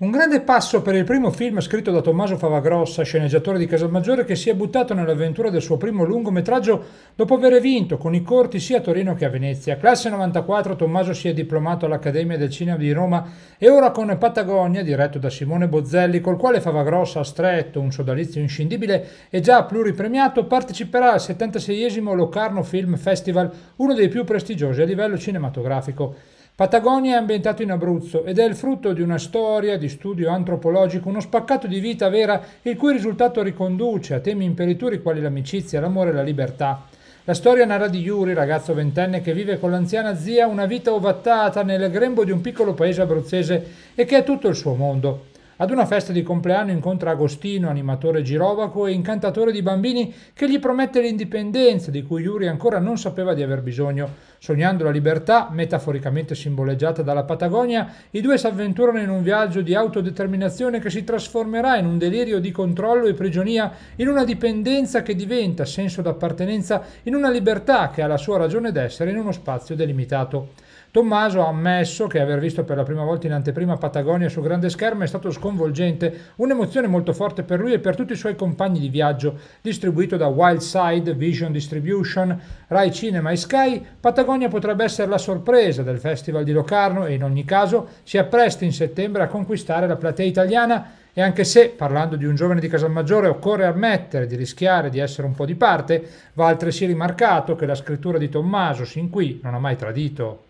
Un grande passo per il primo film scritto da Tommaso Favagrossa, sceneggiatore di Casalmaggiore, che si è buttato nell'avventura del suo primo lungometraggio dopo aver vinto con i corti sia a Torino che a Venezia. Classe 94, Tommaso si è diplomato all'Accademia del Cinema di Roma e ora con Patagonia, diretto da Simone Bozzelli, col quale Favagrossa ha stretto un sodalizio inscindibile e già pluripremiato, parteciperà al 76 Locarno Film Festival, uno dei più prestigiosi a livello cinematografico. Patagonia è ambientato in Abruzzo ed è il frutto di una storia di studio antropologico, uno spaccato di vita vera il cui risultato riconduce a temi imperituri quali l'amicizia, l'amore e la libertà. La storia narra di Yuri, ragazzo ventenne che vive con l'anziana zia una vita ovattata nel grembo di un piccolo paese abruzzese e che è tutto il suo mondo. Ad una festa di compleanno incontra Agostino, animatore girovaco e incantatore di bambini, che gli promette l'indipendenza di cui Yuri ancora non sapeva di aver bisogno. Sognando la libertà, metaforicamente simboleggiata dalla Patagonia, i due si avventurano in un viaggio di autodeterminazione che si trasformerà in un delirio di controllo e prigionia, in una dipendenza che diventa senso d'appartenenza, in una libertà che ha la sua ragione d'essere in uno spazio delimitato. Tommaso ha ammesso che aver visto per la prima volta in anteprima Patagonia su grande schermo è stato sconvolgente, un'emozione molto forte per lui e per tutti i suoi compagni di viaggio. Distribuito da Wildside Vision Distribution, Rai Cinema e Sky, Patagonia Savonia potrebbe essere la sorpresa del Festival di Locarno e in ogni caso si appresta in settembre a conquistare la platea italiana e anche se, parlando di un giovane di Casalmaggiore, occorre ammettere di rischiare di essere un po' di parte, va altresì rimarcato che la scrittura di Tommaso sin qui non ha mai tradito